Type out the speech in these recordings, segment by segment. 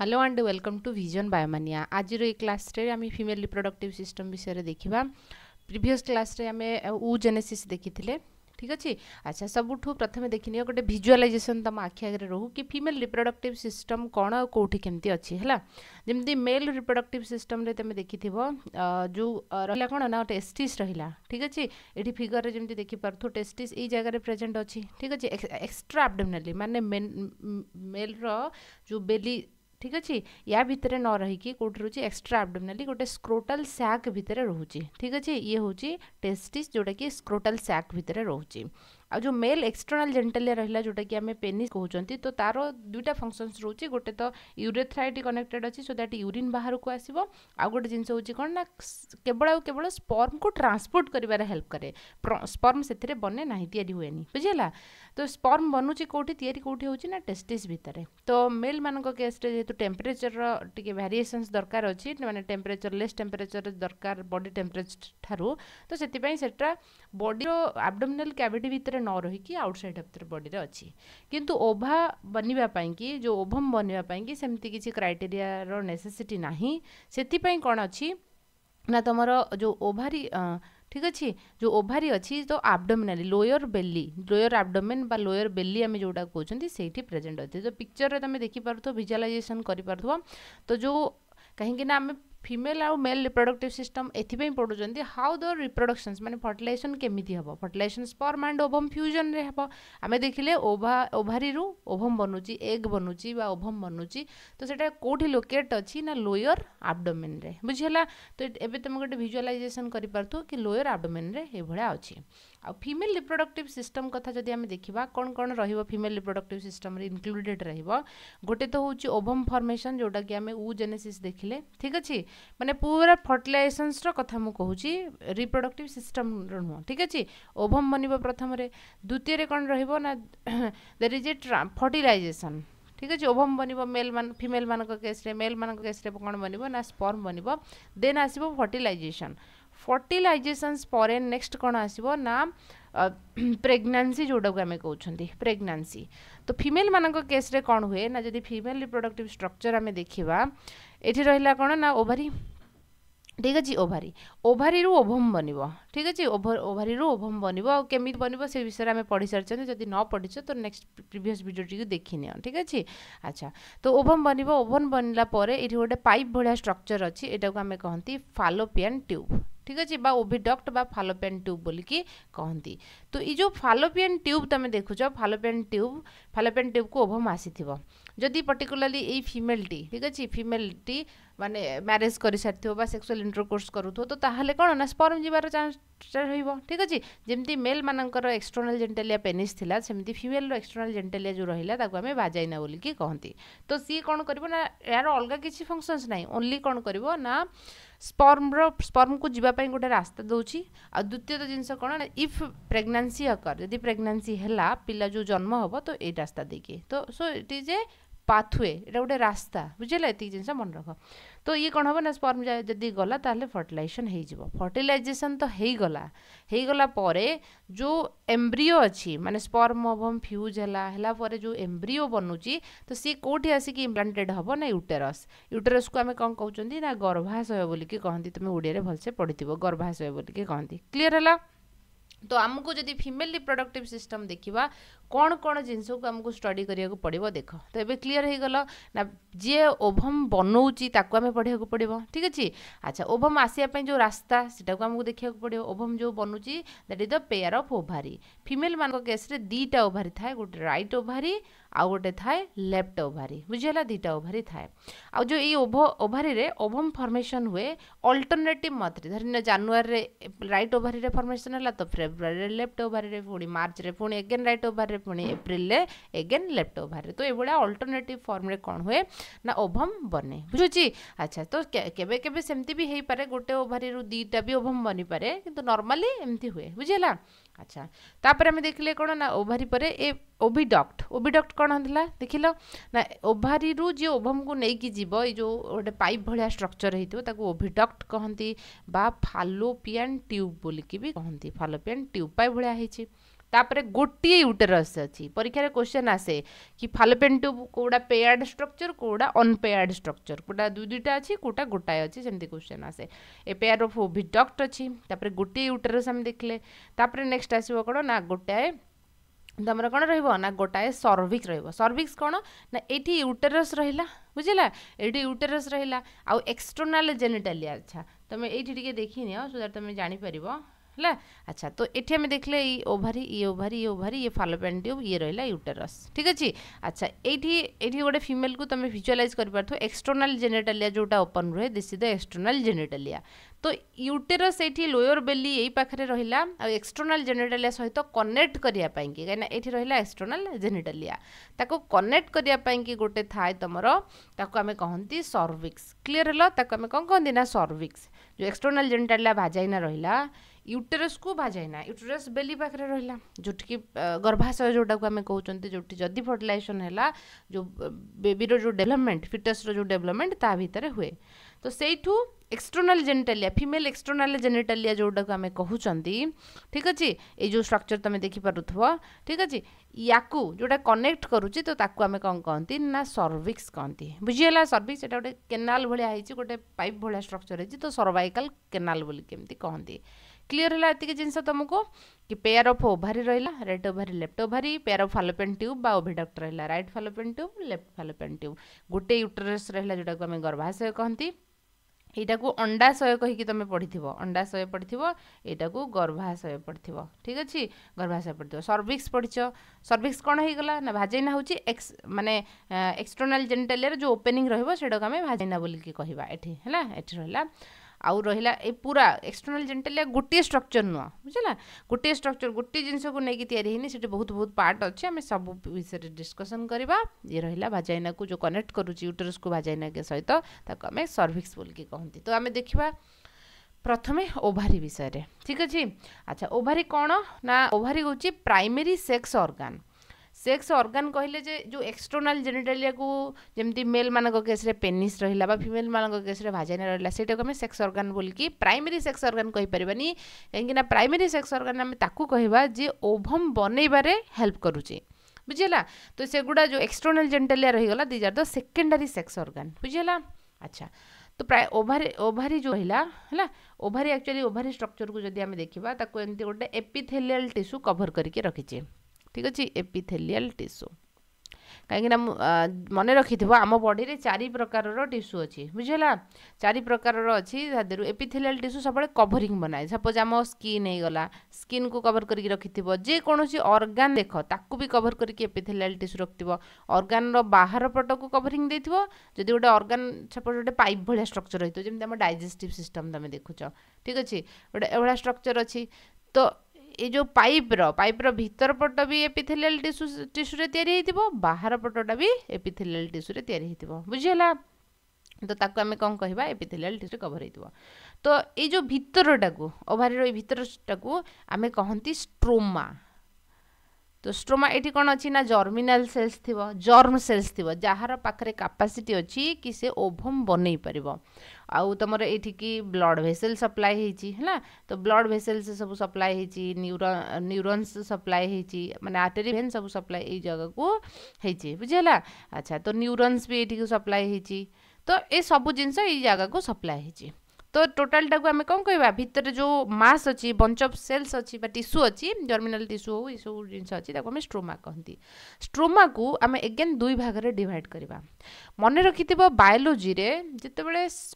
hello and welcome to Vision Biomania আজির এই ক্লাসে আমি ফিমেল রিপ্রডক্টিভ সিস্টম বিষয়ে দেখিবা প্রিভিয়াস ক্লাসে আমি উ জেনেসিস দেখিলে ঠিক আছে আচ্ছা সবুঠু প্রথমে দেখি নিও গোটে ভিজুয়ালাইজেসন তুম আখি আগে রহু কি ফিমেল রিপ্রডক্টিভ সিস্টম কোণ কোটি কেমতি অছি হেলা যেমতি মেল রিপ্রডক্টিভ সিস্টম রে তুমি দেখিথিব যো রহিলা কোণ না টেস্টিস রহিলা ঠিক আছে এটি ফিগর রে যেমতি দেখি পারথু টেস্টিস এই জায়গা রে প্রেজেন্ট অছি ঠিক আছে এক্সট্রা অ্যাবডোমিনালি মানে মেল র যো বেলি ठीक अच्छे या भितर न रहीकि कौटी रोचे एक्सट्रा आबडोमिनाली गोटे स्क्रोटाल साक भितर रोचे ठीक अच्छे ये हूँ टेस्टिस जोटा कि स्क्रोटाल साक भितर रोचे ଆଉ ଯେଉଁ ମେଲ୍ ଏକ୍ସଟର୍ନାଲ୍ ଜେଣ୍ଟାଲିଆ ରହିଲା ଯେଉଁଟାକି ଆମେ ପେନିସ୍ କହୁଛନ୍ତି ତ ତା'ର ଦୁଇଟା ଫଙ୍କସନ୍ସ ରହୁଛି ଗୋଟେ ତ ୟୁରେଥ୍ରାଇଟି କନେକ୍ଟେଡ୍ ଅଛି ସୋ ଦ୍ୟାଟ୍ ୟୁରିନ୍ ବାହାରକୁ ଆସିବ ଆଉ ଗୋଟେ ଜିନିଷ ହେଉଛି କ'ଣ ନା କେବଳ ଆଉ କେବଳ ସ୍ପର୍ମକୁ ଟ୍ରାନ୍ସପୋର୍ଟ କରିବାରେ ହେଲ୍ପ କରେ ସ୍ପର୍ମ ସେଥିରେ ବନେ ନାହିଁ ତିଆରି ହୁଏନି ବୁଝିହେଲା ତ ସ୍ପର୍ମ ବନୁଛି କେଉଁଠି ତିଆରି କେଉଁଠି ହେଉଛି ନା ଟେଷ୍ଟିସ୍ ଭିତରେ ତ ମେଲ୍ମାନଙ୍କ କେସ୍ରେ ଯେହେତୁ ଟେମ୍ପରେଚରର ଟିକେ ଭ୍ୟାରିଏସନ୍ସ ଦରକାର ଅଛି ମାନେ ଟେମ୍ପରେଚର ଲେସ୍ ଟେମ୍ପରେଚର ଦରକାର ବଡି ଟେମ୍ପରେଚର ଠାରୁ ତ ସେଥିପାଇଁ ସେଟା ବଡିର ଆବଡୋମିନାଲ୍ କ୍ୟାଭିଟି ଭିତରେ न रहीकि आउटसाइड अफ्तर बडी अच्छी किंतु ओभा बनवाई कि जो ओभम बनवाई सेमती किसी क्राइटेरीयर नेसेसीट ना से कौन अच्छी ना तुम जो ओभारी ठीक अच्छे जो ओभारी अच्छी तो abdominally lower belly lower abdomen lower belly आम जोटा कौन से प्रेजेन्ट अच्छे तो पिक्चर में तुम देखिपुर थो भिजुआलाइजेसन करो तो जो कहीं आम ফিমেল আউ মেল রিপ্রডক্টিভ সিস্টম এথিপাই পড়ুছেন হাউ দ রিপ্রডকশনস মানে ফর্টিলাইজেসন কেমিতি হব ফর্টিলাইজেসন স্পর্ম আন্ড ওভম ফ্যুজনরে হব আমি দেখিলে ওভা ওভারিরু ওভম বনুচি এগ বনুচি বা ওভম বনুচি তো সেটা কোটি লোকেট অছি না লোয়র আবডোমেনরে বুঝিলা তো এবে তুমি গোটে ভিজুয়ালাইজেসন করে পারতো কি লোয়র আবডোমেনরে এভাবে অছি ଆଉ ଫିମେଲ୍ ରିପ୍ରଡକ୍ଟିଭ୍ ସିଷ୍ଟମ୍ କଥା ଯଦି ଆମେ ଦେଖିବା କ'ଣ କ'ଣ ରହିବ ଫିମେଲ୍ ରିପ୍ରଡକ୍ଟିଭ୍ ସିଷ୍ଟମ୍ରେ ଇନକ୍ଲୁଡେଡ଼୍ ରହିବ ଗୋଟେ ତ ହେଉଛି ଓଭମ୍ ଫର୍ମେସନ୍ ଯେଉଁଟାକି ଆମେ ଉଜେନେସିସ୍ ଦେଖିଲେ ଠିକ୍ ଅଛି ମାନେ ପୁରା ଫର୍ଟିଲାଇଜେସନ୍ସର କଥା ମୁଁ କହୁଛି ରିପ୍ରଡକ୍ଟିଭ୍ ସିଷ୍ଟମ୍ର ନୁହଁ ଠିକ୍ ଅଛି ଓଭମ୍ ବନିବ ପ୍ରଥମରେ ଦ୍ୱିତୀୟରେ କ'ଣ ରହିବ ନା ଦେର୍ ଇଜ୍ ଏ ଫର୍ଟିଲାଇଜେସନ୍ ଠିକ୍ ଅଛି ଓଭମ୍ ବନିବ ମେଲ୍ ମାନ ଫିମେଲ୍ ମାନଙ୍କ କେସ୍ରେ ମେଲ୍ ମାନଙ୍କ କେସ୍ରେ କ'ଣ ବନିବ ନା ସ୍ପର୍ମ ବନିବ ଦେନ୍ ଆସିବ ଫର୍ଟିଲାଇଜେସନ୍ फर्टिलइजेसन पर नेक्स्ट कौन आस प्रेगनान्सी जोटा को आम कौन प्रेगनान्सी तो फिमेल केस रे कौन हुए ना जदि फिमेल रिप्रोडक्टिव स्ट्रक्चर आम देखा ये रहा कौन ना ओभरी ঠিক আছে ওভারি ওভারি ওভম বনব ঠিক আছে ওভারি ওভম বনব কেমি বনব সে বিষয়ে আমি পড়ি সারিছেন যদি ন পড়িছ তো নেক্সট প্রিভিয়স ভিডিওটি দেখি নিও ঠিক আছে আচ্ছা তো ওভম বনব ওভন বনলা পরে এটি গোটে পাইপ ভাগ স্ট্রকচর অছি এটাকে আমি কহতি ফালোপিয়ান টিউব ঠিক আছে বা ওভিডক্ট বা ফালোপিয়ান টিউব বলিকি কহতি তো এই যে ফালোপিয়ান টিউব তুমি দেখুছ ফালোপিয়ান টিউব ফালোপিয়ান টিউবকু ওভম আসিথিব যদি পার্টিকুলারলি এই ফিমেলটি ঠিক আছে ফিমেলটি ମାନେ ମ୍ୟାରେଜ୍ କରିସାରିଥିବ ବା ସେକ୍ସୁଆଲ୍ ଇଣ୍ଟରକୋର୍ସ କରୁଥିବ ତ ତାହେଲେ କ'ଣ ନା ସ୍ପର୍ମ ଯିବାର ଚାନ୍ସଟା ରହିବ ଠିକ୍ ଅଛି ଯେମିତି ମେଲ୍ମାନଙ୍କର ଏକ୍ସଟର୍ନାଲ୍ ଜେଣ୍ଟାଲିଆ ପେନିସ୍ ଥିଲା ସେମିତି ଫିମେଲ୍ର ଏକ୍ସଟର୍ନାଲ୍ ଜେଣ୍ଟାଲିଆ ଯେଉଁ ରହିଲା ତାକୁ ଆମେ ବାଜାଇନା ବୋଲିକି କହନ୍ତି ତ ସିଏ କ'ଣ କରିବ ନା ଏହାର ଅଲଗା କିଛି ଫଙ୍କସନ୍ସ ନାହିଁ ଓନ୍ଲି କ'ଣ କରିବ ନା ସ୍ପର୍ମର ସ୍ପର୍ମକୁ ଯିବା ପାଇଁ ଗୋଟେ ରାସ୍ତା ଦେଉଛି ଆଉ ଦ୍ୱିତୀୟତଃ ଜିନିଷ କ'ଣ ନା ଇଫ୍ ପ୍ରେଗନାନ୍ସି ଅକର ଯଦି ପ୍ରେଗନାନ୍ସି ହେଲା ପିଲା ଯେଉଁ ଜନ୍ମ ହେବ ତ ଏଇ ରାସ୍ତା ଦେଇକି ତ so it is a pathway ଏଇଟା ଗୋଟେ ରାସ୍ତା ବୁଝିଲା ଏତିକି ଜିନିଷ ମନେ ରଖ ତ ଇଏ କ'ଣ ହେବ ନା ସ୍ପର୍ମ ଯଦି ଗଲା ତାହେଲେ ଫର୍ଟିଲାଇଜେସନ୍ ହେଇଯିବ ଫର୍ଟିଲାଇଜେସନ୍ ତ ହେଇଗଲା ହେଇଗଲା ପରେ ଯେଉଁ ଏମ୍ବ୍ରିଓ ଅଛି ମାନେ ସ୍ପର୍ମ ଓଭମ୍ ଫ୍ୟୁଜ୍ ହେଲା ହେଲା ପରେ ଯେଉଁ ଏମ୍ବ୍ରିଓ ବନୁଛି ତ ସିଏ କେଉଁଠି ଆସିକି ଇମ୍ପ୍ଲାଣ୍ଟେଡ଼୍ ହେବ ନା ୟୁଟେରସ୍ ୟୁଟେରସ୍କୁ ଆମେ କ'ଣ କହୁଛନ୍ତି ନା ଗର୍ଭାଶୟ ବୋଲିକି କହନ୍ତି ତୁମେ ଓଡ଼ିଆରେ ଭଲସେ ପଢ଼ିଥିବ ଗର୍ଭାଶୟ ବୋଲିକି କହନ୍ତି କ୍ଲିଅର୍ ହେଲା ତ ଆମକୁ ଯଦି ଫିମେଲ ରିପ୍ରଡକ୍ଟିଭ ସିଷ୍ଟମ୍ ଦେଖିବା କ'ଣ କ'ଣ ଜିନିଷକୁ ଆମକୁ ଷ୍ଟଡ଼ି କରିବାକୁ ପଡ଼ିବ ଦେଖ ତ ଏବେ କ୍ଲିଅର ହେଇଗଲା ନା ଯିଏ ଓଭମ୍ ବନଉଛି ତାକୁ ଆମେ ପଢ଼ିବାକୁ ପଡ଼ିବ ଠିକ୍ ଅଛି ଆଚ୍ଛା ଓଭମ୍ ଆସିବା ପାଇଁ ଯେଉଁ ରାସ୍ତା ସେଟାକୁ ଆମକୁ ଦେଖିବାକୁ ପଡ଼ିବ ଓଭମ୍ ଯେଉଁ ବନୁଛି that is the pair of ovary ଫିମେଲମାନଙ୍କ କେସ୍ରେ ଦୁଇଟା ଓଭାରୀ ଥାଏ ଗୋଟେ ରାଇଟ୍ ଓଭାରୀ ଆଉ ଗୋଟେ ଥାଏ ଲେଫ୍ଟ ଓଭାରି ବୁଝିହେଲା ଦୁଇଟା ଓଭାରି ଥାଏ ଆଉ ଯେଉଁ ଏଇ ଓଭ ଓଭାରିରେ ଓଭମ୍ ଫର୍ମେସନ୍ ହୁଏ ଅଲ୍ଟରନେଟିଭ୍ ମତରେ ଧରିନିଅ ଜାନୁଆରୀରେ ରାଇଟ୍ ଓଭାରିରେ ଫର୍ମେସନ୍ ହେଲା ତ ଫେବୃଆରୀରେ ଲେଫ୍ଟ ଓଭାରିରେ ପୁଣି ମାର୍ଚ୍ଚରେ ପୁଣି ଏଗେନ୍ ରାଇଟ୍ ଓଭାରିରେ ପୁଣି ଏପ୍ରିଲରେ ଏଗେନ୍ ଲେଫ୍ଟ ଓଭାରିରେ ତ ଏଭଳିଆ ଅଲ୍ଟରନେଟିଭ୍ ଫର୍ମରେ କ'ଣ ହୁଏ ନା ଓଭମ୍ ବନେ ବୁଝୁଛି ଆଚ୍ଛା ତ କେବେ କେବେ ସେମିତି ବି ହେଇପାରେ ଗୋଟେ ଓଭାରିରୁ ଦୁଇଟା ବି ଓଭମ୍ ବନିପାରେ କିନ୍ତୁ ନର୍ମାଲି ଏମିତି ହୁଏ ବୁଝିହେଲା আচ্ছা তাপরে আমি দেখিলে কোণ না ওভারি পরে এ ওভিডক্ট ওভিডক্ট কোণ হলা দেখিল না ওভারি রু যে ওভমকু নেইকি যাব এই যে গোটে পাইপ ভলিয়া স্ট্রকচর হইতো তাকে ওভিডক্ট কহନ୍ତି বা ফালোপিয়ান টিউব বলিকি বি কহନ୍ତି ফালোপিয়ান টিউব পাইপ ভলিয়া হইছি ତାପରେ ଗୋଟିଏ ୟୁଟେରସ୍ ଅଛି ପରୀକ୍ଷାରେ କ୍ୱେଶ୍ଚନ୍ ଆସେ କି ଫାଲୋପେନ୍ ଟ୍ୟୁବ୍ କେଉଁଟା ପେୟାର୍ଡ଼ ଷ୍ଟ୍ରକ୍ଚର୍ କେଉଁଟା ଅନପେୟାର୍ଡ଼ ଷ୍ଟ୍ରକ୍ଚର୍ କେଉଁଟା ଦୁଇ ଦୁଇଟା ଅଛି କେଉଁଟା ଗୋଟାଏ ଅଛି ସେମିତି କ୍ୱେଶ୍ଚନ୍ ଆସେ ଏ ପେୟାର୍ ଅଫ୍ ଓଭିଡକ୍ଟ ଅଛି ତାପରେ ଗୋଟିଏ ୟୁଟେରସ୍ ଆମେ ଦେଖିଲେ ତାପରେ ନେକ୍ସଟ ଆସିବ କ'ଣ ନା ଗୋଟାଏ ତୁମର କ'ଣ ରହିବ ନା ଗୋଟାଏ ସର୍ଭିକ୍ସ ରହିବ ସର୍ଭିକ୍ସ କ'ଣ ନା ଏଇଠି ୟୁଟେରସ୍ ରହିଲା ବୁଝିଲା ଏଇଠି ୟୁଟେରସ୍ ରହିଲା ଆଉ ଏକ୍ସଟର୍ନାଲ୍ ଜେନିଟାଲିଆ ଆଚ୍ଛା ତୁମେ ଏଇଠି ଟିକେ ଦେଖିନିଅ ସୋ ଦ୍ୟାଟ୍ ତୁମେ ଜାଣିପାରିବ है अच्छा तो ये आम देखले ये ओभारी ई ओभारी ये ओभारी ये फालोपेडियम ये रहा यूटेरस ठीक अच्छे अच्छा ये ये गोटे फिमेल को तुम भिजुआलाइज कर पार्थ एक्सटर्नाल जेनेटालिया जोटा ओपन रुहे this is the external genitalia तो यूटेरस ये लोअर बेली यही पाखे रहा एक्सटर्नाल जेनेटालिया सहित कनेक्ट करवाई कहीं ये रहा एक्सटर्नाल जेनेटालिया कनेक्ट करवाई गोटे थाए तुम आम कहती सर्विक्स क्लीयर है कौन कहती ना सर्विक्स जो एक्सटर्नाल जेनेटालिया भाजाइना रहा ୟୁଟେରସ୍କୁ ଭାଜାଇନା ୟୁଟେରସ୍ ବେଲି ପାଖରେ ରହିଲା ଯେଉଁଠିକି ଗର୍ଭାଶୟ ଯେଉଁଟାକୁ ଆମେ କହୁଛନ୍ତି ଯେଉଁଠି ଯଦି ଫର୍ଟିଲାଇଜେସନ୍ ହେଲା ଯେଉଁ ବେବିର ଯେଉଁ ଡେଭଲପମେଣ୍ଟ ଫିଟସ୍ର ଯେଉଁ ଡେଭଲପମେଣ୍ଟ ତା ଭିତରେ ହୁଏ ତ ସେଇଠୁ external genitalia female external genitalia ଯେଉଁଟାକୁ ଆମେ କହୁଛନ୍ତି ଠିକ୍ ଅଛି ଏଇ ଯେଉଁ ଷ୍ଟ୍ରକ୍ଚର ତୁମେ ଦେଖିପାରୁଥିବ ଠିକ୍ ଅଛି ୟାକୁ ଯେଉଁଟା କନେକ୍ଟ କରୁଛି ତ ତାକୁ ଆମେ କ'ଣ କହନ୍ତି ନା ସର୍ଭିକ୍ସ କହନ୍ତି ବୁଝିଗଲା ସର୍ଭିକ୍ସ ସେଇଟା ଗୋଟେ କେନାଲ ଭଳିଆ ହେଇଛି ଗୋଟେ ପାଇପ୍ ଭଳିଆ ଷ୍ଟ୍ରକ୍ଚର ହେଇଛି ତ ସର୍ଭାଇକାଲ୍ କେନାଲ ବୋଲି କେମିତି କହନ୍ତି क्लीयर है ये जिन तुमको कि पेयर अफ ओभारी रहा right ovary left ovary pair of fallopian tube बा ओभिडक्ट रहा right fallopian tube left fallopian tube गोटे यूटरस रहा जोटा को आम गर्भाशय कहती ଏଇଟାକୁ ଅଣ୍ଡାଶୟ କହିକି ତୁମେ ପଢ଼ିଥିବ ଅଣ୍ଡାଶୟ ପଢ଼ିଥିବ ଏଇଟାକୁ ଗର୍ଭାଶୟ ପଢ଼ିଥିବ ଠିକ୍ ଅଛି ଗର୍ଭାଶୟ ପଢ଼ିଥିବ ସର୍ଭିକ୍ସ ପଢ଼ିଛ ସର୍ଭିକ୍ସ କ'ଣ ହେଇଗଲା ନା ଭାଜେନା ହେଉଛି ଏକ୍ସ ମାନେ ଏକ୍ସଟର୍ନାଲ୍ ଜେନିଟାଲିଆର ଯେଉଁ ଓପେନିଂ ରହିବ ସେଇଟାକୁ ଆମେ ଭାଜେନା ବୋଲିକି କହିବା ଏଠି ହେଲା ଏଠି ରହିଲା आउ रहा ए पूरा एक्सटर्नाल जेन्टालिया गोटे स्ट्रक्चर नुह बुझेगा गोटे स्ट्रक्चर गोटे जिनस को लेकिन तायरी से बहुत बहुत पार्ट अच्छे आम सब विषय डिस्कसन करवा ये रहा भाजाइना को जो कनेक्ट करुच्ची यूटरस को भाजाइना के सहित आम सर्भिक्स बोलिकी कहते तो आम देखा ପ୍ରଥମେ ଓଭାରି ବିଷୟରେ ठीक अच्छे अच्छा ओभारी कौन ना ओभारी हूँ primary sex organ sex organ कहले जे जो एक्सटर्नल जेनिटेलिया को जमी मेल मान केस पेनिस रहा फिमेल मान केस भाजाइन रहा से आम सेक्स अर्गान बोल कि प्राइमरी सेक्स अर्गान कहींपर कहीं प्राइमरी सेक्स अर्गान आम कहवा जी ओभम बनइबार हेल्प करुचे बुझेगा तो सेगुड़ा जो एक्सटर्नाल जेनिटेलिया रहीगला these are the secondary sex organ बुझेगा अच्छा तो प्राय ओभारी ओभारी जो रहा है ओभारी एक्चुअली ओभारी स्ट्रक्चर को जब आम देखा गोटे एपिथेलियाल टीस्यू कभर करके रखीचे ঠিক আছে এপিথেলিয়াল টিস্যু କାହିଁକିନା ମନେ ରଖିଥିବ ଆମ ବଡ଼ିରେ ଚାରି ପ୍ରକାରର ଟିସୁ ଅଛି ବୁଝିହେଲା ଚାରି ପ୍ରକାରର ଅଛି ତା ଦେହରୁ ଏପିଥେଲିଆଲ୍ ଟିସୁ ସବୁବେଳେ କଭରିଂ ବନାଏ ସପୋଜ୍ ଆମ ସ୍କିନ୍ ହେଇଗଲା ସ୍କିନ୍କୁ କଭର୍ କରିକି ରଖିଥିବ ଯେକୌଣସି ଅର୍ଗାନ୍ ଦେଖ ତାକୁ ବି କଭର୍ କରିକି ଏପିଥେଲିଆଲ୍ ଟିସୁ ରଖିଥିବ ଅର୍ଗାନ୍ର ବାହାର ପଟକୁ କଭରିଂ ଦେଇଥିବ ଯଦି ଗୋଟେ ଅର୍ଗାନ୍ ସପୋଜ୍ ଗୋଟେ ପାଇପ୍ ଭଳିଆ ସ୍ଟ୍ରକ୍ଚର୍ ହେଇଥିବ ଯେମିତି ଆମ ଡାଇଜେଷ୍ଟିଭ୍ ସିଷ୍ଟମ୍ ତୁମେ ଦେଖୁଛ ଠିକ୍ ଅଛି ଗୋଟେ ଏଭଳିଆ ସ୍ଟ୍ରକ୍ଚର୍ ଅଛି ତ ଏ ଯେଉଁ ପାଇପ୍ର ପାଇପ୍ର ଭିତର ପଟ ବି ଏପିଥେଲିଆଲ ଟିସୁ ଟିସୁରେ ତିଆରି ହେଇଥିବ ବାହାର ପଟଟା ବି ଏପିଥେଲିଆଲ ଟିସୁରେ ତିଆରି ହେଇଥିବ ବୁଝିହେଲା ତ ତାକୁ ଆମେ କ'ଣ କହିବା ଏପିଥେଲିଆଲ ଟିସୁ କଭର୍ ହେଇଥିବ ତ ଏଇ ଯେଉଁ ଭିତରଟାକୁ ଓଭାରିର ଏଇ ଭିତରଟାକୁ ଆମେ କହନ୍ତି ଷ୍ଟ୍ରୋମା तो स्ट्रोमा ये कौन अच्छी ना जर्मिनाल सेल्स थी जर्म सेल्स थी जार पाखे कापासीटी अच्छी कि से ओभम बनई पार आउ तुम ये ब्लड भेसेल सप्लाय है तो ब्लड भेसेल से सब सप्लाय न्यूरोन्स सप्लाय मानने आर्टेरी भेन सब सप्लाय ये जगह को बुझेगा अच्छा तो न्यूरोन्स भी ये सप्लाय तो ये सब जिन ये जगह को सप्लाय তো টোটালটাকে আমি কম কহবা ভিতরে যে মাস অছি বঞ্চ অফ সেলস অছি বা টিস্যু অছি জর্মিনাল টিস্যু হো এইসব জিনিস অছি তাকে আমি স্ট্রোমা কহতি স্ট্রোমাকু আমি এগেন দুই ভাগরে ডিভাইড করা মনে রক্ষিথিব বায়োলোজিরে যেতবে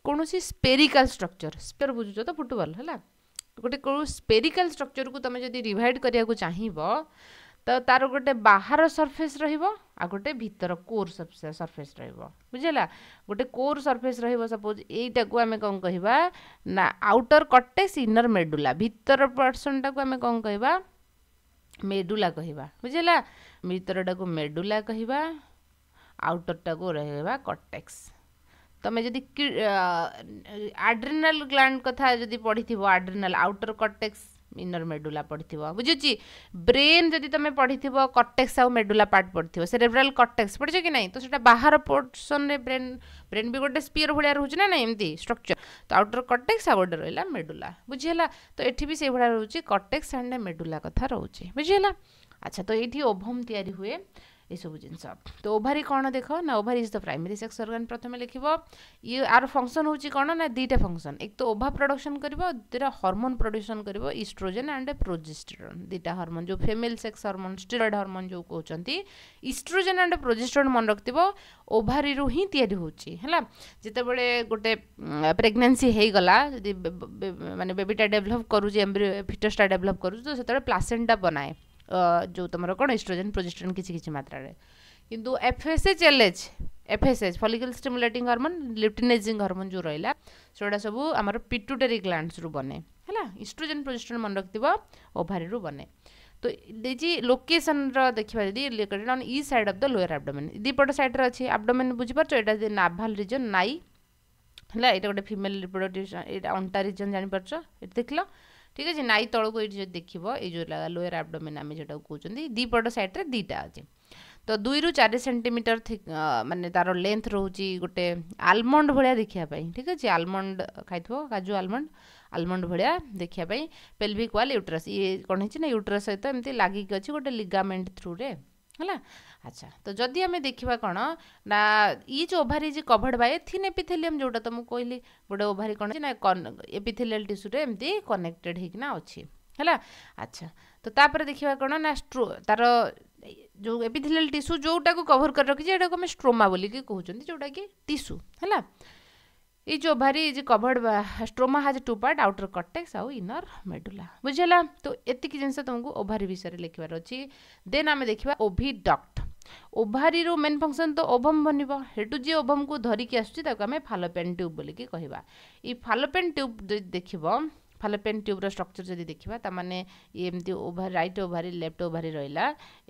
কোণী স্পেরিকাল স্ট্রকচর স্পের বুঝুছ তো ফুটবল হলা ଗୋଟେ କେଉଁ ସ୍ପେରିକାଲ ଷ୍ଟ୍ରକ୍ଚରକୁ ତୁମେ ଯଦି ରିଭାଇଡ଼ କରିବାକୁ ଚାହିଁବ ତ ତା'ର ଗୋଟେ ବାହାର ସର୍ଫେସ୍ ରହିବ आ गोटे भितर कोर सरफेस रुझेला गोटे कोर सरफेस रपोज यहीटा को आम कौन कह आउटर कटेक्स इनर मेडुला भितर पर्सन टाक आम कौन कह मेडुला कहवा बुझेगा भीतर टाक मेडुला कहवा आउटर टाक रहा कटेक्स तुम्हें जी आड्रिनाल ग्लांड कथा जब पढ़ी आड्रिनाल आउटर कटेक्स ଇନର ମେଡୁଲା ପଢ଼ିଥିବ ବୁଝୁଛି ବ୍ରେନ୍ ଯଦି ତୁମେ ପଢ଼ିଥିବ କଟେକ୍ସ ଆଉ ମେଡୁଲା ପାର୍ଟ ପଢ଼ିଥିବ ସେରେବ୍ରାଲ କଟେକ୍ସ ପଢ଼ିଛ କି ନାହିଁ ତ ସେଇଟା ବାହାର ପୋର୍ସନରେ ବ୍ରେନ୍ ବ୍ରେନ୍ ବି ଗୋଟେ ସ୍ପିୟର ଭଳିଆ ରହୁଛି ନା ନାହିଁ ଏମିତି ଷ୍ଟ୍ରକ୍ଚର ତ ଆଉଟର କଟେକ୍ସ ଆଉ ଗୋଟେ ରହିଲା ମେଡୁଲା ବୁଝିହେଲା ତ ଏଠି ବି ସେଇଭଳିଆ ରହୁଛି କଟେକ୍ସ ଆଣ୍ଡ ମେଡୁଲା କଥା ରହୁଛି ବୁଝିହେଲା ଆଚ୍ଛା ତ ଏଇଠି ଓଭମ୍ ତିଆରି ହୁଏ ଏସବୁ ଜିନିଷ ତ ଓଭାରି କ'ଣ ଦେଖ ନା ovary is the primary sex organ ପ୍ରଥମେ ଲେଖିବ ଇଏ ଆର ଫଙ୍କସନ୍ ହେଉଛି କ'ଣ ନା ଦୁଇଟା ଫଙ୍କସନ୍ ଏକ ତ ଓଭା ପ୍ରଡକ୍ସନ୍ କରିବ ଦୁଇଟା ହର୍ମୋନ୍ ପ୍ରଡକ୍ସନ୍ କରିବ ଇଷ୍ଟ୍ରୋଜେନ୍ ଆଣ୍ଡ ପ୍ରୋଜେଷ୍ଟ୍ରନ୍ ଦୁଇଟା ହର୍ମୋନ୍ ଯେଉଁ female sex hormone steroid hormone ଯେଉଁ କହୁଛନ୍ତି ଇଷ୍ଟ୍ରୋଜେନ୍ ଆଣ୍ଡ ପ୍ରୋଜେଷ୍ଟ୍ରନ୍ ମନେ ରଖିଥିବ ଓଭାରିରୁ ହିଁ ତିଆରି ହେଉଛି ହେଲା ଯେତେବେଳେ ଗୋଟେ ପ୍ରେଗନେନ୍ସି ହେଇଗଲା ଯଦି ମାନେ ବେବିଟା ଡେଭଲପ୍ କରୁଛି ଏମ୍ବ୍ରିଓ ଫିଟସ୍ଟା ଡେଭଲପ୍ କରୁଛି ତ ସେତେବେଳେ ପ୍ଲାସେଣ୍ଟଟା ବନାଏ ଯେଉଁ ତୁମର କ'ଣ ଇଷ୍ଟ୍ରୋଜେନ୍ ପ୍ରୋଜେଷ୍ଟ୍ରୋଜେନ୍ କିଛି କିଛି ମାତ୍ରାରେ କିନ୍ତୁ FSH LH FSH follicle stimulating hormone luteinising hormone ଯେଉଁ ରହିଲା ସେଗୁଡ଼ା ସବୁ ଆମର ପିଟୁଟେରୀ ଗ୍ଲାଣ୍ଡସରୁ ବନେ ହେଲା ଇଷ୍ଟ୍ରୋଜେନ୍ ପ୍ରୋଜେଷ୍ଟ୍ରୋଜେନ୍ ମନେ ରଖିଥିବ ଓଭାରିରୁ ବନେ ତ ଦେଇଛି ଲୋକେସନ୍ର ଦେଖିବା ଯଦି ଲୋକେଟେଡ୍ ଅନ୍ ଇ side of the lower abdomen ଦୁଇପଟ ସାଇଡ୍ରେ ଅଛି ଆବଡୋମେନ୍ ବୁଝିପାରୁଛ ଏଇଟା ନାଭାଲ୍ ରିଜନ୍ ନାଇ ହେଲା ଏଇଟା ଗୋଟେ ଫିମେଲ୍ ରିପ୍ରଡକ୍ଟିଭ୍ ଏଇଟା ଅଣ୍ଟା ରିଜନ୍ ଜାଣିପାରୁଛ ଏଠି ଦେଖିଲ ঠিক আছে নাই তলকু এটি যদি দেখব এই যে লোয়ার আবডোমেন আমি যেটা কৌন দুইপট সাইড্রে দুইটা আছে তো দুইরু চারি সেটিমিটর মানে তার লেন্থ রয়েছে গোটে আলমন্ড ভাগ দেখা ঠিক আছে আলমন্ড খাইথব কাজু আলমন্ড আলমন্ড ভাগ দেখা পেলভিক ওয়াল ইউট্রাস ইয়ে কণ হয়েছে না ইউট্রাস সহ এমনি লাগিকি অছে গোটে লিগামেন্ট থ্রুরে হ্যাঁ আচ্ছা তো যদি আমি দেখিবা কোণ না ই যে ওভারি যে কভর্ড বাই এথিন এপিথেলিয়াম যেটা তো মু কইলি গোটে ওভারি কোণ না এপিথেলিয়াল টিস্যুরে এমতি কনেক্টেড হইকি না অছি ହେଲା ଆଚ୍ଛା ତ ତାପରେ ଦେଖିବା କ'ଣ ନା ଷ୍ଟ୍ରୋ ତାର ଯେଉଁ ଏପିଥିଲିଆଲ ଟିସୁ ଯେଉଁଟାକୁ କଭର କରି ରଖିଛି ଏଇଟାକୁ ଆମେ ଷ୍ଟ୍ରୋମା ବୋଲିକି କହୁଛନ୍ତି ଯେଉଁଟାକି ଟିସୁ ହେଲା ଏଇ ଯେଉଁ ଭାରି ଯେ covered stroma has two part outer cortex ଆଉ ଇନର ମେଡୁଲା ବୁଝିହେଲା ତ ଏତିକି ଜିନିଷ ତୁମକୁ ଓଭାରି ବିଷୟରେ ଲେଖିବାର ଅଛି ଦେନ୍ ଆମେ ଦେଖିବା ଓଭି ଡକ୍ଟ ଓଭାରିରୁ ମେନ୍ ଫଙ୍କସନ୍ ତ ଓଭମ୍ ବନିବ ହେଟୁ ଯିଏ ଓଭମ୍କୁ ଧରିକି ଆସୁଛି ତାକୁ ଆମେ ଫାଲୋପେନ୍ ଟ୍ୟୁବ୍ ବୋଲିକି କହିବା ଏଇ ଫାଲୋପେନ୍ ଟ୍ୟୁବ୍ ଯଦି ଦେଖିବ ଫାଲୋପେନ୍ ଟ୍ୟୁବ୍ର ସ୍ଟ୍ରକ୍ଚର୍ ଯଦି ଦେଖିବା ତାମାନେ ଇଏ ଏମିତି ovary right ovary left ovary ରହିଲା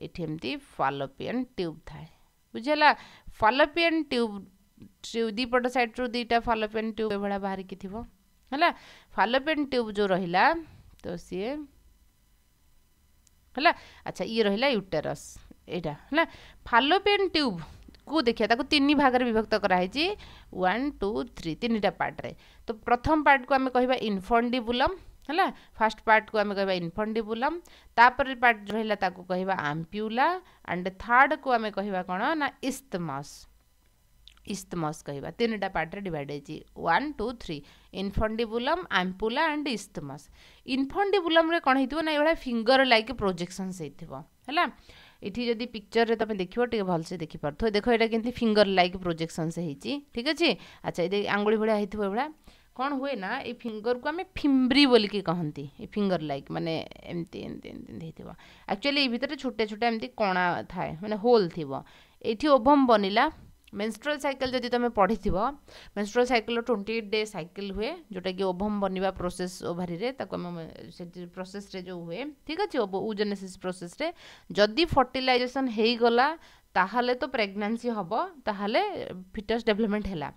ଏଠି ଏମିତି ଫାଲୋପିଆନ୍ ଟ୍ୟୁବ୍ ଥାଏ ବୁଝିହେଲା ଫାଲୋପିଆନ୍ ଟ୍ୟୁବ୍ ଦୁଇପଟ ସାଇଡ଼୍ରୁ ଦୁଇଟା ଫାଲୋପେନ୍ ଟ୍ୟୁବ୍ ଏଭଳିଆ ବାହାରିକି ଥିବ ହେଲା ଫାଲୋପେନ୍ ଟ୍ୟୁବ୍ ଯେଉଁ ରହିଲା ତ ସିଏ ହେଲା ଆଚ୍ଛା ଇଏ ରହିଲା ୟୁଟେରସ୍ এইটা হ্যাঁ ফালোপিয়ান টিউব কু দেখা তাকে তিন ভাগে বিভক্ত করা হয়েছে ওয়ান টু থ্রি তিনটা পার্টরে তো প্রথম পার্টক আমি কহবা ইনফন্ডিবুলম হ্যাঁ ফার্স্ট পার্টক আমি কহবা ইনফন্ডিবুলম তাপরে পার্ট রহলা তাকে কহবা আম্পিউলা আন্ড থার্ডক আমি কহবা কোণ না ইস্তমস ইস্তমস কহবা তিনটা পার্টরে ডিভাইড হয়েছি one two three infundibulum ampulla and isthmus ইনফন্ডিবুলমে কোণ হয়েছে না এভাবে ফিঙ্গর লাইক প্রোজেকশনস হয়েছে হ্যাঁ এটি যদি পিকচরের তুমি দেখব টিকে ভালসে দেখিপারো দেখো এটা কেমতি ফিঙ্গর লাইক প্রোজেকশনস হয়েছি ঠিক আছে আচ্ছা এই আঙ্গুড়ি ভাড়া হয়েছে এভাবে କ'ଣ ହୁଏ ନା ଏଇ ଫିଙ୍ଗରକୁ ଆମେ ଫିମ୍ବ୍ରି ବୋଲିକି କହନ୍ତି ଏ ଫିଙ୍ଗର ଲାଇକ୍ ମାନେ ଏମିତି ଏମିତି ଏମିତି ଏମିତି ହେଇଥିବ ଆକ୍ଚୁଆଲି ଏଇ ଭିତରେ ଛୋଟିଆ ଛୋଟିଆ ଏମିତି କଣା ଥାଏ ମାନେ ହୋଲ୍ ଥିବ ଏଇଠି ଓଭମ୍ ବନିଲା ମେନ୍ଷ୍ଟ୍ରାଲ୍ ସାଇକେଲ୍ ଯଦି ତୁମେ ପଢ଼ିଥିବ ମେନ୍ଷ୍ଟ୍ରାଲ୍ ସାଇକେଲ୍ର ଟ୍ୱେଣ୍ଟି ଏଇଟ୍ ଡେ ସାଇକେଲ୍ ହୁଏ ଯେଉଁଟାକି ଓଭମ୍ ବନିବା ପ୍ରୋସେସ୍ ଓଭାରିରେ ତାକୁ ଆମେ ସେ ପ୍ରୋସେସ୍ରେ ଯେଉଁ ହୁଏ ଠିକ୍ ଅଛି ଓଜେନେସିସ୍ ପ୍ରୋସେସ୍ରେ ଯଦି ଫର୍ଟିଲାଇଜେସନ୍ ହେଇଗଲା ତାହେଲେ ତ ପ୍ରେଗନାନ୍ସି ହେବ ତାହେଲେ ଫିଟସ୍ ଡେଭଲପମେଣ୍ଟ ହେଲା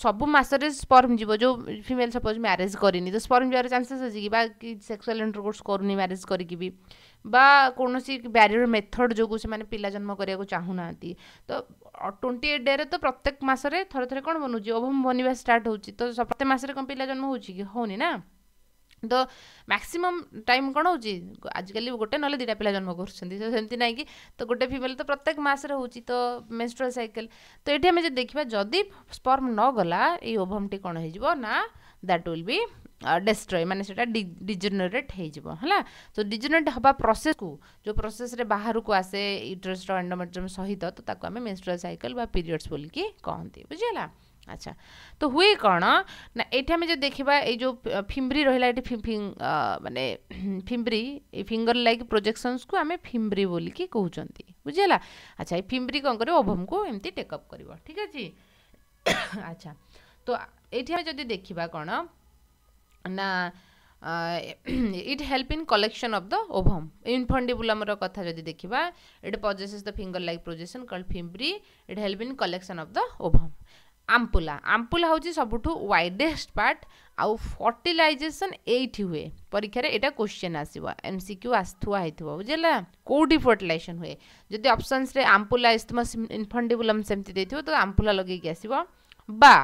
ସବୁ ମାସରେ ସ୍ପର୍ମ ଯିବ ଯେଉଁ ଫିମେଲ୍ ସପୋଜ୍ ମ୍ୟାରେଜ୍ କରିନି ତ ସ୍ପର୍ମ ଯିବାର ଚାନ୍ସେସ୍ ଅଛି କି ବା କି ସେକ୍ସୁଆଲ୍ ଇଣ୍ଟରକୋର୍ସ କରୁନି ମ୍ୟାରେଜ୍ କରିକି ବି বা କୌଣସି ବ୍ୟାରିୟର୍ ମେଥଡ଼୍ ଯୋଗୁଁ ସେମାନେ ପିଲା ଜନ୍ମ କରିବାକୁ ଚାହୁଁନାହାନ୍ତି ତ ଟ୍ୱେଣ୍ଟି ଏଇଟ୍ ଡେରେ ତ ପ୍ରତ୍ୟେକ ମାସରେ ଥରେ ଥରେ କ'ଣ ବନୁଛି ଓଭମ୍ ବନିବା ଷ୍ଟାର୍ଟ ହେଉଛି ତ ପ୍ରତ୍ୟେକ ମାସରେ କ'ଣ ପିଲା ଜନ୍ମ ହେଉଛି କି ହେଉନି ନା ତ ମ୍ୟାକ୍ସିମମ୍ ଟାଇମ୍ କ'ଣ ହେଉଛି ଆଜିକାଲି ଗୋଟେ ନହେଲେ ଦୁଇଟା ପିଲା ଜନ୍ମ କରୁଛନ୍ତି ତ ସେମିତି ନାହିଁ କି ତ ଗୋଟେ ଫିମେଲ୍ ତ ପ୍ରତ୍ୟେକ ମାସରେ ହେଉଛି ତ ମେନ୍ଷ୍ଟ୍ରୁଆଲ୍ ସାଇକେଲ୍ ତ ଏଠି ଆମେ ଯଦି ଦେଖିବା ଯଦି ସ୍ପର୍ମ ନ ଗଲା ଏଇ ଓଭମ୍ଟି କ'ଣ ହେଇଯିବ ନା ଦ୍ୟାଟ୍ ୱିଲ୍ ବି ଡେଷ୍ଟ୍ରୟ ମାନେ ସେଇଟା ଡିଜେନେରେଟ୍ ହେଇଯିବ ହେଲା ତ ଡିଜେନେରେଟ୍ ହେବା ପ୍ରୋସେସ୍କୁ ଯେଉଁ ପ୍ରୋସେସ୍ରେ ବାହାରକୁ ଆସେ ୟୁଟ୍ରସ୍ର ଏଣ୍ଡୋମେଟ୍ରିୟମ୍ ସହିତ ତ ତାକୁ ଆମେ ମେନ୍ଷ୍ଟ୍ରୁଆଲ୍ ସାଇକେଲ୍ ବା ପିରିୟଡ଼୍ସ ବୋଲିକି କହନ୍ତି ବୁଝିହେଲା ଆଚ୍ଛା ତ ହୁଏ କ'ଣ ନା ଏଇଠି ଆମେ ଯଦି ଦେଖିବା ଏଇ ଯେଉଁ ଫିମ୍ବ୍ରି ରହିଲା ଏଠି ମାନେ ଫିମ୍ବ୍ରି ଏଇ ଫିଙ୍ଗର ଲାଇକ୍ ପ୍ରୋଜେକ୍ସନ୍ସକୁ ଆମେ ଫିମ୍ବ୍ରି ବୋଲିକି କହୁଛନ୍ତି ବୁଝିହେଲା ଆଚ୍ଛା ଏଇ ଫିମ୍ବ୍ରି କ'ଣ କରିବ ଓଭମ୍କୁ ଏମିତି ଟେକ୍ଅପ୍ କରିବ ଠିକ୍ ଅଛି ଆଚ୍ଛା ତ ଏଇଠି ଆମେ ଯଦି ଦେଖିବା କ'ଣ ନା it help in collection of the ovum ଇନଫଣ୍ଡିବୁଲମ୍ର କଥା ଯଦି ଦେଖିବା it possesses the finger like projection called fimbriae it help in collection of the ovum ampulla ampulla ହେଉଛି ସବୁଠୁ ୱାଇଡେଷ୍ଟ ପାର୍ଟ ଆଉ ଫର୍ଟିଲାଇଜେସନ୍ ଏଇଠି ହୁଏ ପରୀକ୍ଷାରେ ଏଇଟା କୋଶ୍ଚିନ୍ ଆସିବ ଏମ୍ ସି କ୍ୟୁ ଆସୁଥିବା ହେଇଥିବ ବୁଝିଲା କେଉଁଠି ଫର୍ଟିଲାଇଜେସନ୍ ହୁଏ ଯଦି ଅପସନ୍ସରେ ଆମ୍ପୁଲା ଇସ୍ତମସ୍ ଇନଫଣ୍ଡିବୁଲମ୍ ସେମିତି ଦେଇଥିବ ତ ଆମ୍ପୁଲା ଲଗେଇକି ଆସିବ बा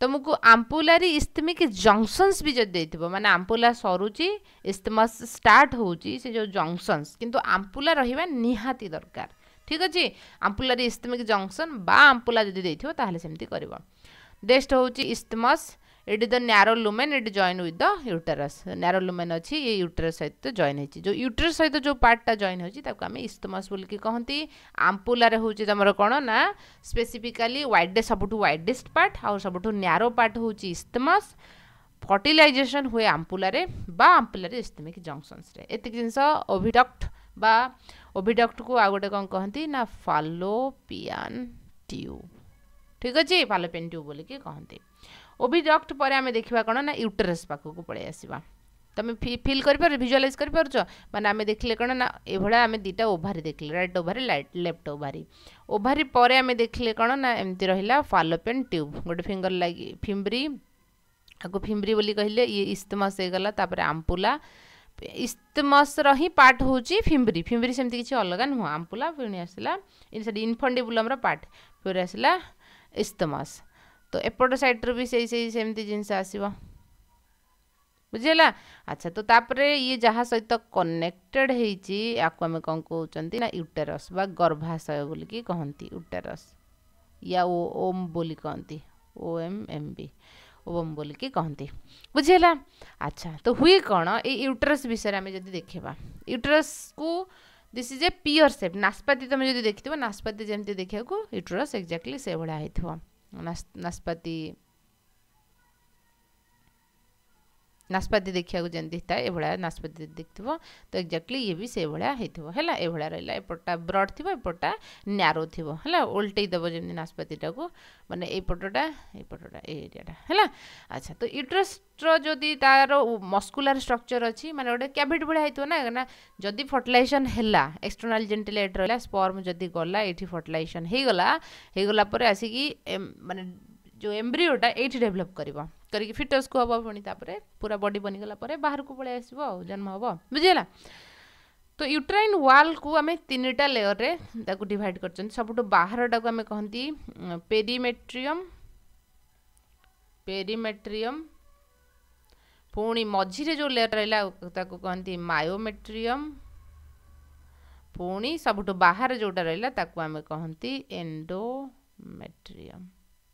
तुमको आंपुलार इस्तेमिक जंक्शनस भी जब देव मैंने आंपुला सरुची स्टार्ट हो जो जंक्शनस किंतु आंपुला रहा निहाती दरकार ठीक अच्छे आंपुलार इस्तेमिक जंक्शन बा आंपुला जब देखे ताहले सेमती कर नेक्स्ट हूँ इस्तेमस ଏଠି ଦ ନ୍ୟାରୋ ଲୁମେନ୍ ଏଠି join with the uterus narrow lumen ଅଛି ଏ ୟୁଟେରସ୍ ସହିତ ଜଏନ୍ ହେଇଛି ଯେଉଁ ୟୁଟେରସ୍ ସହିତ ଯେଉଁ ପାର୍ଟଟା ଜଏନ୍ ହେଉଛି ତାକୁ ଆମେ ଇସ୍ତମାସ୍ ବୋଲିକି କହନ୍ତି ଆମ୍ପୁଲାରେ ହେଉଛି ତୁମର କ'ଣ ନା ସ୍ପେସିଫିକାଲି ୱାଇଡେଷ୍ଟ ସବୁଠୁ ୱାଇଡେଷ୍ଟ ପାର୍ଟ ଆଉ ସବୁଠୁ ନ୍ୟାରୋ ପାର୍ଟ ହେଉଛି ଇସ୍ତମାସ୍ ଫର୍ଟିଲାଇଜେସନ୍ ହୁଏ ଆମ୍ପୁଲାରେ ବା ଆମ୍ପୁଲାରେ ଇସ୍ତମିକ୍ ଜଙ୍କସନ୍ସରେ ଏତିକି ଜିନିଷ ଓଭିଡକ୍ଟ ବା ଓଭିଡକ୍ଟକୁ ଆଉ ଗୋଟେ କ'ଣ କହନ୍ତି ନା ଫାଲୋପିଆନ୍ ଟ୍ୟୁବ୍ ଠିକ୍ ଅଛି ଫାଲୋପିଆନ୍ ଟ୍ୟୁବ୍ ବୋଲିକି କହନ୍ତି ओभीडक्ट पर आम देखा कौन ना यूटेरस पाक पलैस तुम्हें फिल कर भिजुआलाइज कर पार मैंने आम देखले कौन ना ये आम दुटा ओभारी देखले right ovary left ovary ovary पर आम देखले कौन ना एमती रहा फालोपेन ट्यूब गोटे फिंगर लग फिम्री आपको फिम्ब्री बोली कहले ये इस्तमस होगला आंपुला इस्तमस रही पार्ट हूँ फिम्ब्री फिम्ब्री सेमती किसी अलग नुह आंपुला पुणी आसला इन पार्ट फिर आसला इस्तमस तो एपट सैड्र भी सही सही सेमती जिनस आस बुझेगा अच्छा तो तापर ये जहाँ सहित कनेक्टेड होकू आम कौन कौन ना युटेरस गर्भाशय बोल कि कहती युटेरस या ओ ओम बोली कहती ओ एम एम बी ओम बोल कि कहती बुझेगा अच्छा तो हुए कौन युटेरस विषय में देखा युटेरस को दिस इज ए पियर सेप नाशपाती तुम जब देखो नाशपाती जमी देखा युटेरस एक्जाक्टली से भाई थोड़ा n'has, n'has patit ନାସପାତି ଦେଖିବାକୁ ଯେମିତି ଥାଏ ଏଭଳିଆ ନାସପାତି ଦେଖିଥିବ ତ ଏକ୍ଜାକ୍ଟଲି ଇଏ ବି ସେଇଭଳିଆ ହେଇଥିବ ହେଲା ଏଭଳିଆ ରହିଲା ଏପଟଟା ବ୍ରଡ୍ ଥିବ ଏପଟଟା ନ୍ୟାରୋ ଥିବ ହେଲା ଓଲଟେଇ ଦେବ ଯେମିତି ନାସପାତିଟାକୁ ମାନେ ଏଇ ପଟଟା ଏଇ ପଟଟା ଏଇ ଏରିଆଟା ହେଲା ଆଚ୍ଛା ତ ୟୁଟ୍ରସ୍ର ଯଦି ତା'ର ମସ୍କୁଲାର ଷ୍ଟ୍ରକ୍ଚର୍ ଅଛି ମାନେ ଗୋଟେ କ୍ୟାଭିଟି ଭଳିଆ ହେଇଥିବ ନା କାହିଁକିନା ଯଦି ଫର୍ଟିଲାଇଜେସନ୍ ହେଲା ଏକ୍ସଟର୍ନାଲ୍ ଜେଣ୍ଟିଲାଇଟ୍ ରହିଲା ସ୍ପର୍ମ ଯଦି ଗଲା ଏଇଠି ଫର୍ଟିଲାଇଜେସନ୍ ହେଇଗଲା ହେଇଗଲା ପରେ ଆସିକି ମାନେ ଯେଉଁ ଏମ୍ବ୍ରିଓଟା ଏଇଠି ଡେଭଲପ୍ କରିବ करके फिटर्स को हम पी पूरा बडी बनीगला बाहर को पलैस जन्म हम बुझेगा तो युट्राइन व्वाल को आम तीन टा लेयर ताको डिवाइड कर सब बाहर टाक आम कहती पेरीमेट्रियम पेरीमेट्रियम पी मझे जो लेयर रहा कहती मायोमेट्रियम पी सब बाहर जोटा रहा आम कहती एंडोमेट्रियम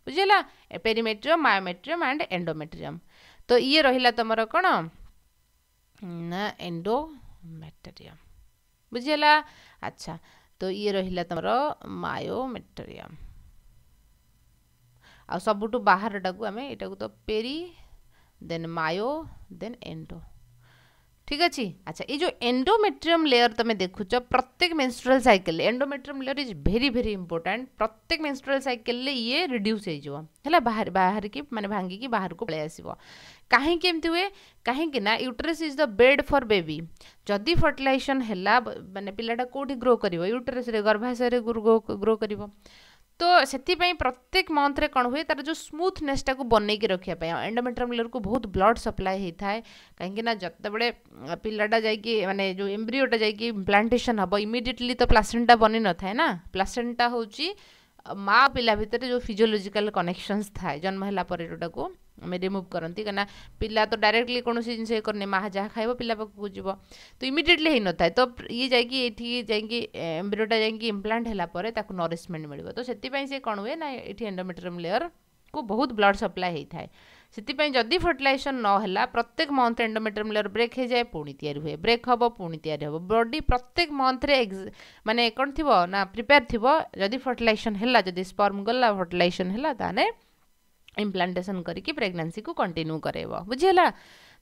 बुझेगा पेरीमेट्रियम मायोमेट्रियम एंड एंडोमेट्रियम तो ये रहा तुम कौन ना एंडोमेट्रियम बुझेगा अच्छा तो ये रहा तुम मायोमेट्रियम आ सबुठ बाहर टाक आम ये तो peri then myo then endo ठीक अच्छे अच्छा ये जो एंडोमेट्रियम लेयर तुम देखु प्रत्येक menstrual cycle endometrium layer is very very important प्रत्येक मेन्स्ट्राल सैकेल ये रिड्यूस होगा बाहर की मानते भांगिक बाहर को पलैस कहीं हुए कहीं uterus is the bed for baby जदि फर्टिलइेसन है मानने पिलाटा कौटी ग्रो कर यूटेरस गर्भाशय ग्रो कर तो से प्रत्येक मन्थ्रे कौन हुए तार जो स्मुथनेसटा को बनईकि रखा एंडोमेट्रामिलर को बहुत ब्लड सप्लाई होता है कहीं बड़े पिलाटा जा मानने जो एम्ब्रिओटा जा प्लांटेसन हम इमिडियेटली तो प्लासेंटा बनी न था ना प्लासेंटा हूँ माँ पिला भितर जो फिजियोलोजिकल कनेक्शंस थाए जन्म है जोटा को रिमुव करती कहीं पिला तो डायरेक्टली कौन सी जिनसे करने माँ जहाँ खाइब पिला पाक तो इमिडियेटली ही नए तो ये जाइक एम्ब्रोटा जाइक इम्प्लांट है नरीशमेंट मिले तो से कौन हुए ना ये एंडोमेट्रम लेयर को बहुत ब्लड सप्लाई होता है सेपाई जदि फर्टिलइेसन ना प्रत्येक मंथ एंडोमेट्रम लेयर ब्रेक हो जाए पुणी या हुए ब्रेक हे पुणी या बडी प्रत्येक मंथ्रे एक्ज मानने कौन थी ना प्रिपेयर थी जदि फर्टिलइेसन है स्पर्म गला फर्टिलइेसन है इम्प्लांटेसन करके प्रेगनेंसी को कंटिन्यू कराइब बुझेगा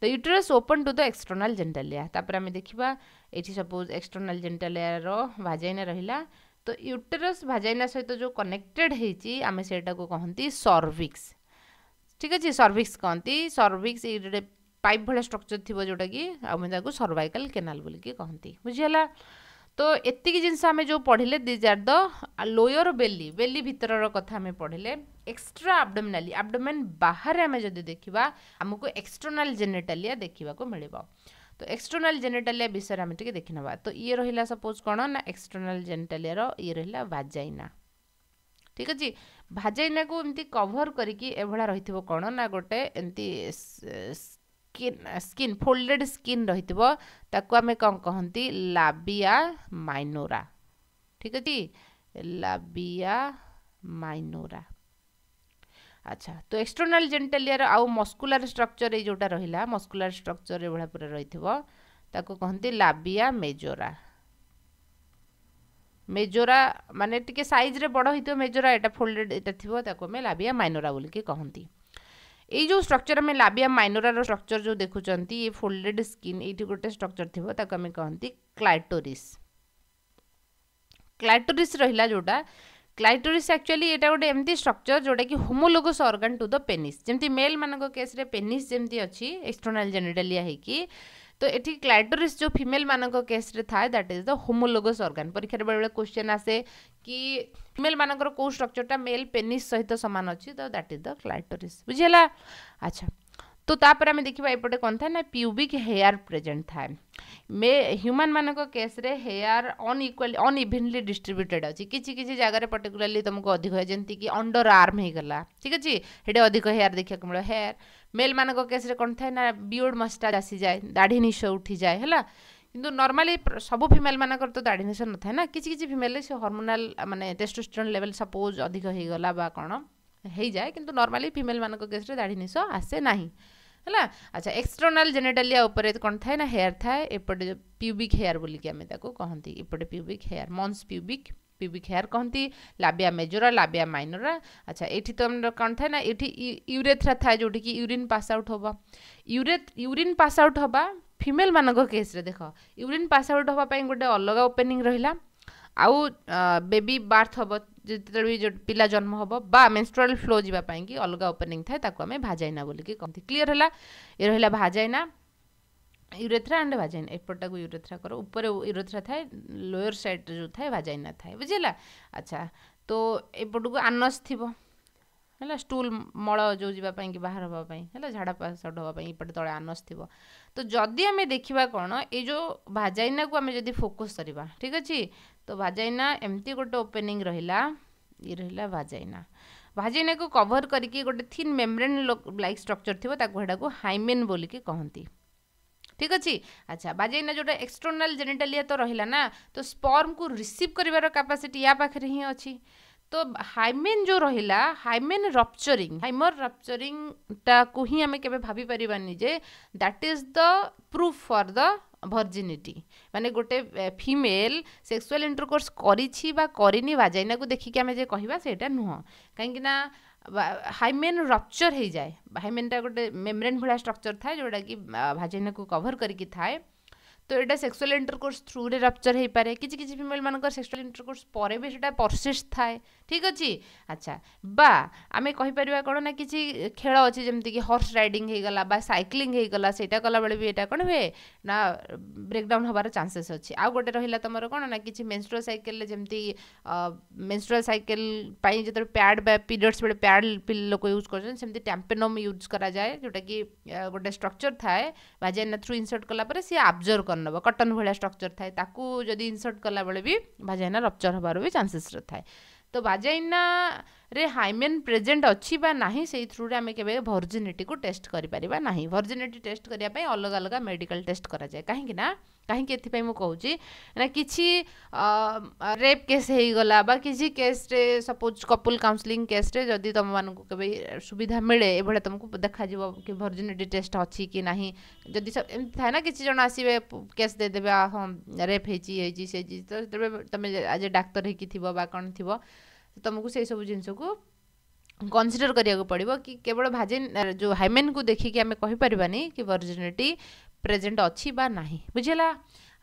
the uterus open to the external आम देखा ये सपोज एक्सटर्नाल जेनटालिया भाजाइना रहा तो यूटरस भाजाइना सहित जो कनेक्टेड होती आम से कहती सर्विक्स ठीक अच्छे सर्विक्स कहती सर्विक्स ये पाइप भाया स्ट्रक्चर थी जोटा कि आम सर्वाइकाल केनाल बोल के कहते बुझीला तो ये जिनस जो पढ़ले these are the lower belly belly भितर कथा पढ़ले एक्सट्रा आब्डोमिनाली आबडोम बाहर आम जब देखा आमको एक्सटर्नाल जेनेटालिया देखा मिल तो एक्सटर्नाल जेनेटालिया विषय आम टे देखने तो ये रहा सपोज कौन ना एक्सटर्नाल जेनेटालिया ये रहा भाजाइना ठीक अच्छे भाजाइना को एमती कभर करके रही कौन ना गोटे एमती स्किन स्किन फोल्डेड स्किन रही आम कौन कहती लाबिया माइनोरा ठीक अच्छे लाबिया माइनोरा আচ্ছা তো এক্সটর্নাল জেনিটালিয়ার আউ মস্কুলার স্ট্রকচর এই যেটা রহিলা মস্কুলার স্ট্রকচর এভাবে পুরা রহিথিব তাকে কহতি লাবিয়া মেজোরা মেজোরা মানে টিকে সাইজরে বড় হইতো মেজোরা এটা ফোল্ডেড এটা থিব তাকে আমি লাবিয়া মাইনোরা বলিকি কহতি এই যে স্ট্রকচর আমি লাবিয়া মাইনোরার স্ট্রকচর যে দেখুছেন এই ফোল্ডেড স্কিন এইটি গোটে স্ট্রকচর থিব তাকে আমি কহতি ক্লাইটোরিস ক্লাইটোরিস রহিলা যেটা କ୍ଲାଇଟୋରିସ୍ ଆକ୍ଚୁଆଲି ଏଇଟା ଗୋଟେ ଏମିତି ଷ୍ଟ୍ରକ୍ଚର ଯେଉଁଟାକି homologous organ to the penis ଯେମିତି ମେଲ୍ମାନଙ୍କ କେସ୍ରେ ପେନିସ୍ ଯେମିତି ଅଛି ଏକ୍ସଟର୍ନାଲ୍ ଜେନେଟାଲିଆ ହେଇକି ତ ଏଠି କ୍ଲାଇଟୋରିସ୍ ଯେଉଁ ଫିମେଲ୍ମାନଙ୍କ କେସ୍ରେ ଥାଏ that is the homologous organ ପରୀକ୍ଷାରେ ବେଳେବେଳେ କ୍ୱେଶ୍ଚନ୍ ଆସେ କି ଫିମେଲ୍ମାନଙ୍କର କେଉଁ ଷ୍ଟ୍ରକ୍ଚରଟା ମେଲ୍ ପେନିସ୍ ସହିତ ସମାନ ଅଛି ତ ଦ୍ୟାଟ୍ ଇଜ୍ ଦ କ୍ଲାଇଟୋରିସ୍ ବୁଝିହେଲା ଆଚ୍ଛା তো তাপরে আমি দেখিবা এপটে কোন থাকে না পিউবিক হেয়ার প্রেজেন্ট থাকে মে হ্যুমান মানক কেস্রে হেয়ার অনইকুয়াল অনইভেনলি ডিস্ট্রিব্যুটেড অছি কিছু কিছু জায়গার পর্টিকুলারলি তোমাকে অধিক হয় যেমতি কি অন্ডর আর্ম হয়েগলা ঠিক আছে সেটা অধিক হেয়ার দেখা মিলে হেয়ার মেল মানক কেস্রে কোন থাকে না বিওড মস্টাজ আসি যায় দাড়ি নিশ উঠি যায় হলা কিন্তু নর্মালি সবু ফিমেল মানকর তো দাড়ি নিশ নথায় না কিছু কিছু ফিমেলে সে হরমোনাল মানে টেস্টোস্টেরন লেভেল সাপোজ অধিক হয়েগলা বা কোণ হয়ে যায় কিন্তু নর্মালি ফিমেল মানক কেস্রে দাড়ি নিশ আসে না ହେଲା ଆଚ୍ଛା ଏକ୍ସଟର୍ନାଲ୍ ଜେନେଟାଲିଆ ଉପରେ କ'ଣ ଥାଏ ନା ହେୟାର୍ ଥାଏ ଏପଟେ ପ୍ୟୁବିକ୍ ହେୟାର୍ ବୋଲିକି ଆମେ ତାକୁ କହନ୍ତି ଏପଟେ ପ୍ୟୁବିକ୍ ହେୟାର୍ ମନ୍ସ ପ୍ୟୁବିକ୍ ପିବିକ୍ ହେୟାର କହନ୍ତି ଲାବିଆ ମେଜୋରା ଲାବିଆ ମାଇନୋରା ଆଚ୍ଛା ଏଠି ତ ଆମର କ'ଣ ଥାଏ ନା ଏଠି ୟୁରେଥ୍ରା ଥାଏ ଯେଉଁଠିକି ୟୁରିନ୍ ପାସ୍ ଆଉଟ୍ ହେବା ୟୁରେ ୟୁରିନ୍ ପାସ୍ ଆଉଟ୍ ହେବା ଫିମେଲ୍ ମାନଙ୍କ କେସ୍ରେ ଦେଖ ୟୁରିନ୍ ପାସ୍ ଆଉଟ୍ ହେବା ପାଇଁ ଗୋଟେ ଅଲଗା ଓପେନିଂ ରହିଲା ଆଉ ବେବି ବାର୍ଥ ହେବ ଯେତେବେଳେ ବି ପିଲା ଜନ୍ମ ହେବ ବା ମେନ୍ଷ୍ଟ୍ରାଲ ଫ୍ଲୋ ଯିବା ପାଇଁକି ଅଲଗା ଓପନିଂ ଥାଏ ତାକୁ ଆମେ ଭାଜାଇନା ବୋଲିକି କହନ୍ତି କ୍ଲିଅର୍ ହେଲା ଏ ରହିଲା ଭାଜାଇନା ୟୁରେଥ୍ରା ଆଣ୍ଡ ଭାଜାଇନା ଏପଟଟାକୁ ୟୁରେଥ୍ରା କର ଉପରେ ୟୁରେଥ୍ରା ଥାଏ ଲୋୟର ସାଇଡ଼୍ରେ ଯେଉଁ ଥାଏ ଭାଜାଇନା ଥାଏ ବୁଝିହେଲା ଆଚ୍ଛା ତ ଏପଟକୁ ଆନସ୍ ଥିବ है स्टूल मल जो जीवाई कि बाहर है झाड़ा पास हाँपाई इपटे तले आनस थी तो जदि आम देखा कौन यो भाजाइना को आम जब फोकस करवा ठीक अच्छे तो भाजाइना एमती गोटे ओपेनिंग रहा ये रहा भाजाइना भाजाइना को कभर करके गोटे थीन मेम्रेन लाइक स्ट्रक्चर थी हेटा को हाइमेन बोल कहती ठीक अच्छे अच्छा बाजेना जो एक्सटर्नाल जेनेटालिया तो रहा ना तो स्पर्म को रिसीव करार कैपासीटी या पाखे हिं अच्छी तो ହାଇମେନ୍ ଯେଉଁ ରହିଲା ହାଇମେନ୍ ରପ୍ଚରିଂ ହାଇମର୍ ରପ୍ଚରିଂଟାକୁ ହିଁ ଆମେ କେବେ ଭାବିପାରିବାନି ଯେ that is the proof for the virginity ମାନେ ଗୋଟେ ଫିମେଲ୍ ସେକ୍ସୁଆଲ୍ ଇଣ୍ଟରକୋର୍ସ କରିଛି ବା କରିନି ବାଜାଇନାକୁ ଦେଖିକି ଆମେ ଯେ କହିବା ସେଇଟା ନୁହଁ କାହିଁକିନା ହାଇମେନ୍ ରପ୍ଚର୍ ହେଇଯାଏ ହାଇମେନ୍ଟା ଗୋଟେ ମେମ୍ବ୍ରେନ୍ ଭଳିଆ ଷ୍ଟ୍ରକ୍ଚର୍ ଥାଏ ଯେଉଁଟାକି ଭାଜାଇନାକୁ କଭର୍ କରିକି ଥାଏ তো এটা সেক্সুয়াল ইন্টরকোর্স থ্রুরে রপচর হয়েপরে কিছু কিছু ফিমেল মানকর সেক্সুয়াল ইন্টরকোর্স পরে বি সেটা পরসিস্ট থাকে ঠিক আছে আচ্ছা বা আমি কহিপারিবা কোণ না কিছু খেল অছে যেমিকি হর্স রাইডিং হয়েগলা বা সাইক্লিং হয়েগলা সেটা কলাবেলে বি এটা কোণ হুয়ে না ব্রেকডাউন হবার চান্সেস অছে আউ গোটে রহিলা তোমার কোণ না কিছু মেন্সট্রুয়াল সাইকেল যেমতি মেন্সট্রুয়াল সাইকেল পাই যেত প্যাড বা পিরিয়ডস বেড়ে প্যাড লোক ইউজ করছেন সেমতি ট্যাম্পেনম ইউজ করা যায় যেটা কি গোটে স্ট্রকচর থাকে ভাজাইনা থ্রু ইনসর্ট কলাপরে সি আবজর্ভ ନେବ କଟନ୍ ଭଳିଆ ଷ୍ଟ୍ରକ୍ଚର୍ ଥାଏ ତାକୁ ଯଦି ଇନସର୍ଟ କଲାବେଳେ ବି ଭାଜାଇନା ରପ୍ଚର୍ ହେବାର ବି ଚାନ୍ସେସ୍ ଥାଏ ତ ବାଜାଇନାରେ ହାଇମେନ୍ ପ୍ରେଜେଣ୍ଟ ଅଛି ବା ନାହିଁ ସେଇ ଥ୍ରୁରେ ଆମେ କେବେ ଭର୍ଜିନିଟିକୁ ଟେଷ୍ଟ କରିପାରିବା ନାହିଁ ଭର୍ଜିନିଟି ଟେଷ୍ଟ କରିବା ପାଇଁ ଅଲଗା ଅଲଗା ମେଡ଼ିକାଲ୍ ଟେଷ୍ଟ କରାଯାଏ କାହିଁକିନା କାହିଁକି ଏଥିପାଇଁ ମୁଁ କହୁଛି ନା କିଛି ରେପ୍ କେସ୍ ହେଇଗଲା ବା କିଛି କେସ୍ରେ ସପୋଜ୍ କପୁଲ୍ କାଉନ୍ସିଲିଂ କେସ୍ରେ ଯଦି ତୁମମାନଙ୍କୁ କେବେ ସୁବିଧା ମିଳେ ଏଭଳିଆ ତୁମକୁ ଦେଖାଯିବ କି ଭର୍ଜିନିଟି ଟେଷ୍ଟ ଅଛି କି ନାହିଁ ଯଦି ଏମିତି ଥାଏ ନା କିଛି ଜଣ ଆସିବେ କେସ୍ ଦେଇଦେବେ ହଁ ରେପ୍ ହେଇଛି ହେଇଛି ସେ ହେଇଛି ତ ସେତେବେଳେ ତୁମେ ଆଜି ଡାକ୍ତର ହେଇକି ଥିବ ବା କ'ଣ ଥିବ ତୁମକୁ ସେହିସବୁ ଜିନିଷକୁ କନସିଡ଼ର କରିବାକୁ ପଡ଼ିବ କି କେବଳ ଭାଜିନ୍ ଯେଉଁ ହାଇମେନ୍କୁ ଦେଖିକି ଆମେ କହିପାରିବାନି କି ଭର୍ଜିନିଟି ପ୍ରେଜେଣ୍ଟ ଅଛି ବା ନାହିଁ ବୁଝିଲା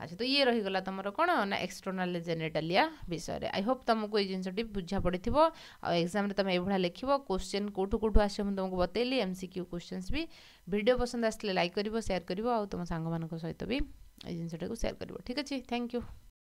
ଆଚ୍ଛା ତ ଇଏ ରହିଗଲା ତମର କ'ଣ ନା ଏକ୍ସଟର୍ନାଲ ଜେନେଟାଲିଆ ବିଷୟରେ ଆଇ ହୋପ୍ ତମକୁ ଏଇ ଜିନିଷଟି ବୁଝା ପଡ଼ିଥିବ ଆଉ ଏକ୍ଜାମ୍ରେ ତମେ ଏଇଭଳିଆ ଲେଖିବ କୋଶ୍ଚିନ୍ କେଉଁଠୁ କେଉଁଠୁ ଆସିବ ମୁଁ ତମକୁ ବତେଇଲି ଏମ୍ ସି କ୍ୟୁ କୋଶ୍ଚିନ୍ସ ବି ଭିଡ଼ିଓ ପସନ୍ଦ ଆସିଲେ ଲାଇକ୍ କରିବ ସେୟାର କରିବ ଆଉ ତମ ସାଙ୍ଗମାନଙ୍କ ସହିତ ବି ଏଇ ଜିନିଷଟାକୁ ସେୟାର କରିବ ଠିକ୍ ଅଛି ଥ୍ୟାଙ୍କ ୟୁ